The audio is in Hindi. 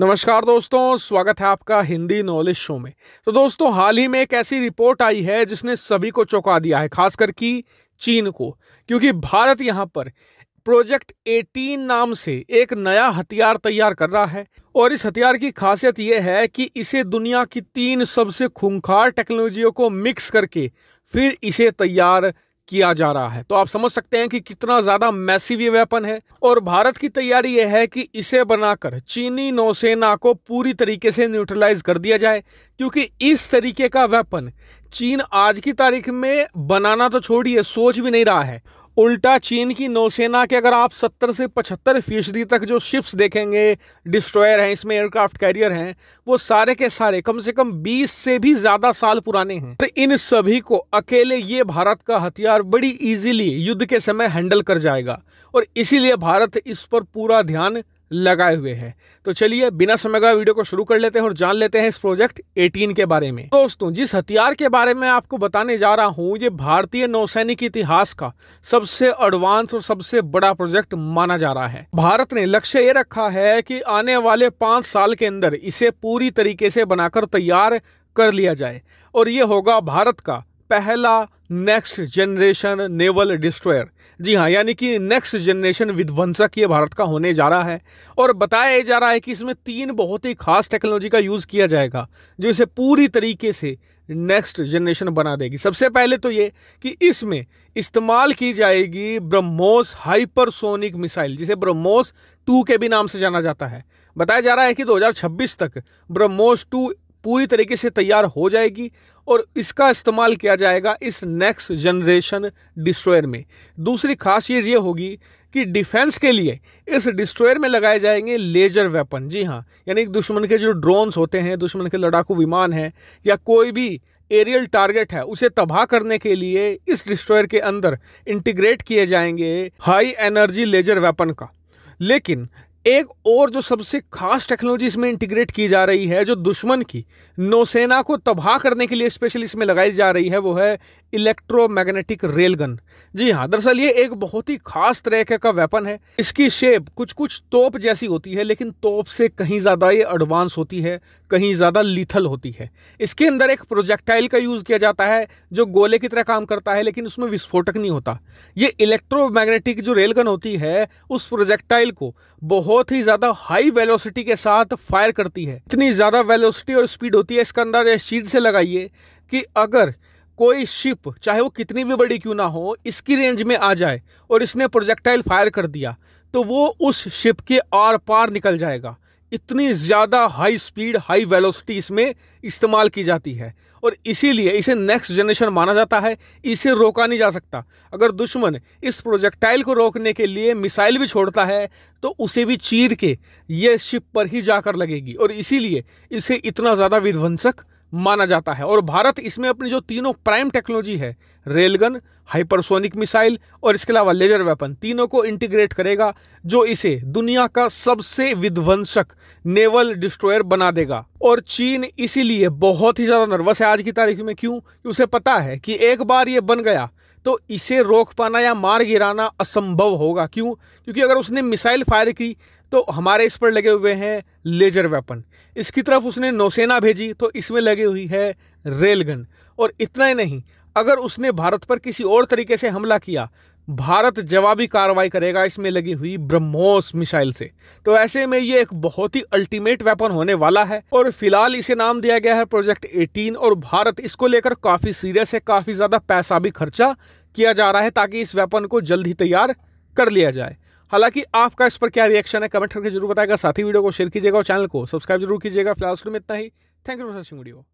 नमस्कार दोस्तों स्वागत है आपका हिंदी नॉलेज शो में तो दोस्तों हाल ही में एक ऐसी रिपोर्ट आई है जिसने सभी को चौंका दिया है खासकर कि चीन को क्योंकि भारत यहाँ पर प्रोजेक्ट 18 नाम से एक नया हथियार तैयार कर रहा है और इस हथियार की खासियत यह है कि इसे दुनिया की तीन सबसे खूंखार टेक्नोलॉजियों को मिक्स करके फिर इसे तैयार किया जा रहा है तो आप समझ सकते हैं कि कितना ज्यादा मैसिव ये वेपन है और भारत की तैयारी यह है कि इसे बनाकर चीनी नौसेना को पूरी तरीके से न्यूट्रलाइज कर दिया जाए क्योंकि इस तरीके का वेपन चीन आज की तारीख में बनाना तो छोड़िए सोच भी नहीं रहा है उल्टा चीन की नौसेना के अगर आप 70 से 75 फीसदी तक जो शिप्स देखेंगे डिस्ट्रॉयर हैं इसमें एयरक्राफ्ट कैरियर हैं वो सारे के सारे कम से कम 20 से भी ज़्यादा साल पुराने हैं तो इन सभी को अकेले ये भारत का हथियार बड़ी ईजिली युद्ध के समय हैंडल कर जाएगा और इसीलिए भारत इस पर पूरा ध्यान लगाए हुए हैं तो चलिए बिना समय का वीडियो को शुरू कर लेते हैं और जान लेते हैं इस प्रोजेक्ट 18 के बारे में दोस्तों जिस हथियार के बारे में आपको बताने जा रहा हूँ ये भारतीय नौसैनिक इतिहास का सबसे एडवांस और सबसे बड़ा प्रोजेक्ट माना जा रहा है भारत ने लक्ष्य ये रखा है कि आने वाले पांच साल के अंदर इसे पूरी तरीके से बनाकर तैयार कर लिया जाए और ये होगा भारत का पहला नेक्स्ट जनरेशन नेवल डिस्ट्रॉयर जी हाँ यानी कि नेक्स्ट जनरेशन विध्वंसक ये भारत का होने जा रहा है और बताया जा रहा है कि इसमें तीन बहुत ही खास टेक्नोलॉजी का यूज़ किया जाएगा जो इसे पूरी तरीके से नेक्स्ट जनरेशन बना देगी सबसे पहले तो ये कि इसमें इस्तेमाल की जाएगी ब्रह्मोस हाइपरसोनिक मिसाइल जिसे ब्रह्मोस टू के भी नाम से जाना जाता है बताया जा रहा है कि 2026 तक ब्रह्मोस टू पूरी तरीके से तैयार हो जाएगी और इसका इस्तेमाल किया जाएगा इस नेक्स्ट जनरेशन डिस्ट्रॉयर में दूसरी खास चीज़ ये होगी कि डिफेंस के लिए इस डिस्ट्रॉयर में लगाए जाएंगे लेजर वेपन जी हाँ यानी दुश्मन के जो ड्रोन्स होते हैं दुश्मन के लड़ाकू विमान हैं या कोई भी एरियल टारगेट है उसे तबाह करने के लिए इस डिस्ट्रॉयर के अंदर इंटीग्रेट किए जाएंगे हाई एनर्जी लेजर वेपन का लेकिन एक और जो सबसे खास टेक्नोलॉजी इसमें इंटीग्रेट की जा रही है जो दुश्मन की नौसेना को तबाह करने के लिए स्पेशली इसमें लगाई जा रही है वो है इलेक्ट्रोमैग्नेटिक रेलगन जी हाँ दरअसल ये एक बहुत ही खास तरह का वेपन है इसकी शेप कुछ कुछ तोप जैसी होती है लेकिन तोप से कहीं ज़्यादा ये एडवांस होती है कहीं ज़्यादा लीथल होती है इसके अंदर एक प्रोजेक्टाइल का यूज़ किया जाता है जो गोले की तरह काम करता है लेकिन उसमें विस्फोटक नहीं होता ये इलेक्ट्रोमैग्नेटिक जो रेलगन होती है उस प्रोजेक्टाइल को बहुत ही ज़्यादा हाई वेलोसिटी के साथ फायर करती है इतनी ज़्यादा वेलोसिटी और स्पीड होती है इसका अंदर इस चीज़ से लगाइए कि अगर कोई शिप चाहे वो कितनी भी बड़ी क्यों ना हो इसकी रेंज में आ जाए और इसने प्रोजेक्टाइल फायर कर दिया तो वो उस शिप के आर पार निकल जाएगा इतनी ज़्यादा हाई स्पीड हाई वेलोसिटी इसमें इस्तेमाल की जाती है और इसीलिए इसे नेक्स्ट जनरेशन माना जाता है इसे रोका नहीं जा सकता अगर दुश्मन इस प्रोजेक्टाइल को रोकने के लिए मिसाइल भी छोड़ता है तो उसे भी चीर के ये शिप पर ही जाकर लगेगी और इसीलिए इसे इतना ज़्यादा विध्वंसक माना जाता है और भारत इसमें अपनी जो तीनों प्राइम टेक्नोलॉजी है रेलगन हाइपरसोनिक मिसाइल और इसके अलावा लेजर वेपन तीनों को इंटीग्रेट करेगा जो इसे दुनिया का सबसे विध्वंसक नेवल डिस्ट्रॉयर बना देगा और चीन इसीलिए बहुत ही ज़्यादा नर्वस है आज की तारीख में क्यों उसे पता है कि एक बार ये बन गया तो इसे रोक पाना या मार गिराना असंभव होगा क्यों क्योंकि अगर उसने मिसाइल फायर की तो हमारे इस पर लगे हुए हैं लेजर वेपन इसकी तरफ उसने नौसेना भेजी तो इसमें लगी हुई है रेलगन और इतना ही नहीं अगर उसने भारत पर किसी और तरीके से हमला किया भारत जवाबी कार्रवाई करेगा इसमें लगी हुई ब्रह्मोस मिसाइल से तो ऐसे में ये एक बहुत ही अल्टीमेट वेपन होने वाला है और फिलहाल इसे नाम दिया गया है प्रोजेक्ट 18 और भारत इसको लेकर काफ़ी सीरियस है काफ़ी ज़्यादा पैसा भी खर्चा किया जा रहा है ताकि इस वेपन को जल्द ही तैयार कर लिया जाए हालांकि आपका इस पर क्या रिएक्शन है कमेंट करके जरूर बताएगा साथ ही वीडियो को शेयर कीजिएगा और चैनल को सब्सक्राइब जरूर कीजिएगा फिलहाल में इतना ही thank you for watching video